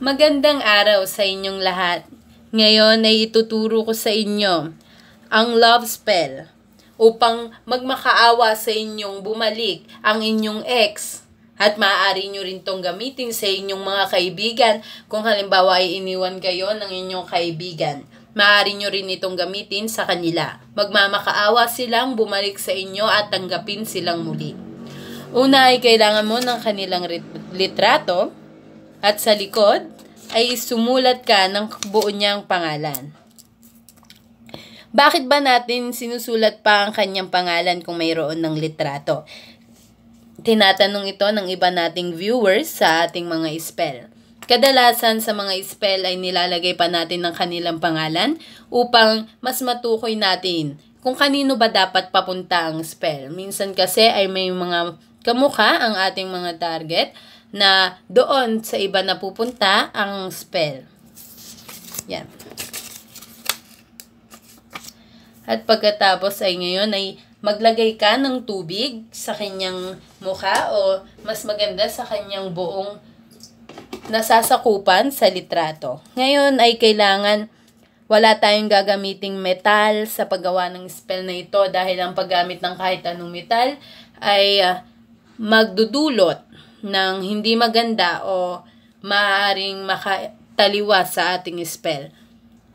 Magandang araw sa inyong lahat. Ngayon ay ituturo ko sa inyo ang love spell upang magmakaawa sa inyong bumalik ang inyong ex. At maaari nyo rin tong gamitin sa inyong mga kaibigan kung halimbawa ay iniwan kayo ng inyong kaibigan. Maaari nyo rin itong gamitin sa kanila. Magmamakaawa silang bumalik sa inyo at tanggapin silang muli. Una ay kailangan mo ng kanilang litrato at sa likod ay sumulat ka ng buo niyang pangalan. Bakit ba natin sinusulat pa ang kanyang pangalan kung mayroon ng litrato? Tinatanong ito ng iba nating viewers sa ating mga spell. Kadalasan sa mga spell ay nilalagay pa natin ng kanilang pangalan upang mas matukoy natin kung kanino ba dapat papunta ang spell. Minsan kasi ay may mga kamukha ang ating mga target na doon sa iba na pupunta ang spell. Yan. At pagkatapos ay ngayon ay maglagay ka ng tubig sa kanyang mukha o mas maganda sa kanyang buong nasasakupan sa litrato. Ngayon ay kailangan wala tayong gagamiting metal sa paggawa ng spell na ito dahil ang paggamit ng kahit anong metal ay uh, magdudulot ng hindi maganda o maaaring makataliwa sa ating spell.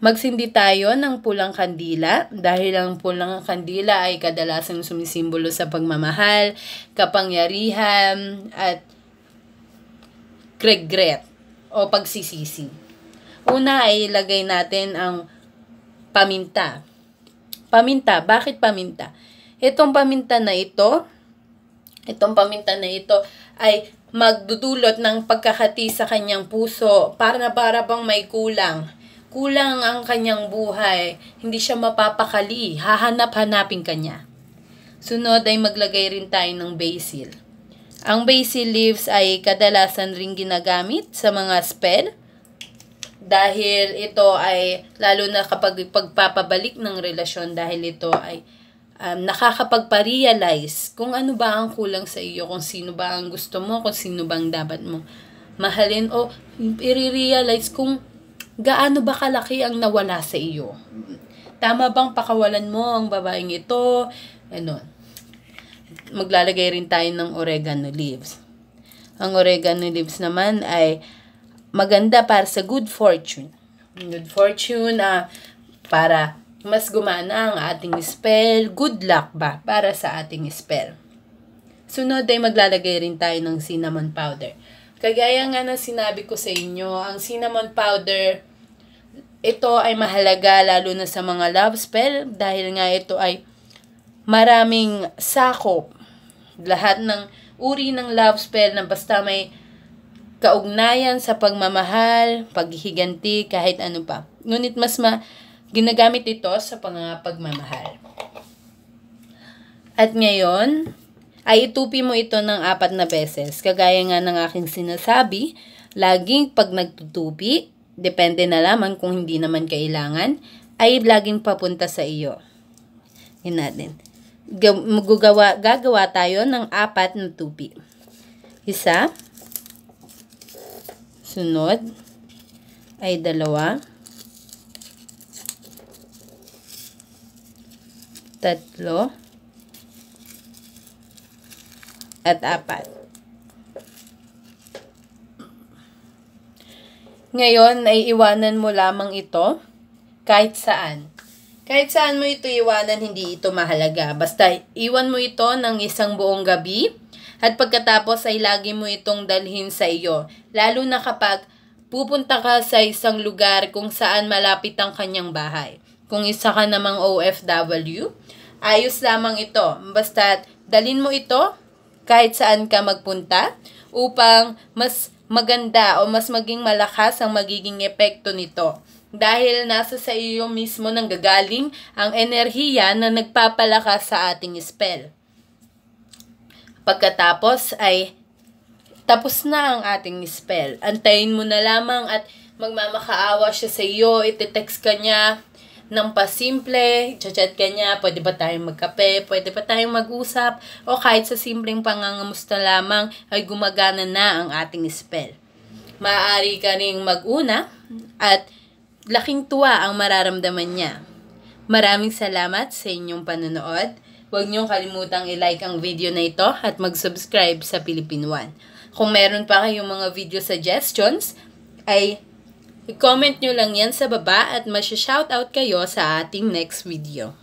Magsindi tayo ng pulang kandila dahil ang pulang kandila ay kadalasang sumisimbolo sa pagmamahal, kapangyarihan, at regret o pagsisisi. Una ay ilagay natin ang paminta. Paminta. Bakit paminta? Itong paminta na ito Itong paminta na ito ay magdudulot ng pagkakati sa kanyang puso para na para bang may kulang. Kulang ang kanyang buhay, hindi siya mapapakali, hahanap-hanapin kanya. Sunod ay maglagay rin tayo ng basil. Ang basil leaves ay kadalasan ring ginagamit sa mga spell dahil ito ay lalo na kapag pagpapabalik ng relasyon dahil ito ay um, nakakapagpa-realize kung ano ba ang kulang sa iyo, kung sino ba ang gusto mo, kung sino ba ang dapat mo mahalin o i-realize kung gaano ba kalaki ang nawala sa iyo. Tama bang pakawalan mo ang babaeng ito? Ano? Maglalagay rin tayo ng oregano leaves. Ang oregano leaves naman ay maganda para sa good fortune. Good fortune, ah, para mas gumana ang ating spell. Good luck ba para sa ating spell? Sunod ay maglalagay rin tayo ng cinnamon powder. Kagaya nga ng sinabi ko sa inyo, ang cinnamon powder, ito ay mahalaga lalo na sa mga love spell dahil nga ito ay maraming sakop. Lahat ng uri ng love spell na basta may kaugnayan sa pagmamahal, paghihiganti, kahit ano pa. Ngunit mas ma Ginagamit ito sa pangapagmamahal. At ngayon, ay itupi mo ito ng apat na beses. Kagaya nga ng aking sinasabi, laging pag nagtutupi, depende na lamang kung hindi naman kailangan, ay laging papunta sa iyo. Yun natin. Gugawa, gagawa tayo ng apat na tupi. Isa. Sunod. Ay dalawa. Dalawa tatlo, at apat. Ngayon, ay iwanan mo lamang ito kahit saan. Kahit saan mo ito iwanan, hindi ito mahalaga. Basta iwan mo ito ng isang buong gabi at pagkatapos ay lagi mo itong dalhin sa iyo. Lalo na kapag pupunta ka sa isang lugar kung saan malapit ang kanyang bahay. Kung isa ka namang OFW, ayos lamang ito. Basta dalin mo ito kahit saan ka magpunta upang mas maganda o mas maging malakas ang magiging epekto nito. Dahil nasa sa iyo mismo nang gagaling ang enerhiya na nagpapalakas sa ating spell. Pagkatapos ay tapos na ang ating spell. Antayin mo na lamang at magmamakaawa siya sa iyo, itetext ka niya, ng pasimple, chat-chat ka niya, pwede ba tayong magkape, pwede ba tayong mag-usap, o kahit sa simpleng pangangamusta lamang ay gumagana na ang ating spell. Maaari ka rin mag-una at laking tuwa ang mararamdaman niya. Maraming salamat sa inyong panonood. Huwag niyong kalimutang i-like ang video na ito at mag-subscribe sa Philippine One. Kung meron pa kayong mga video suggestions, ay I-comment nyo lang yan sa baba at masya-shoutout kayo sa ating next video.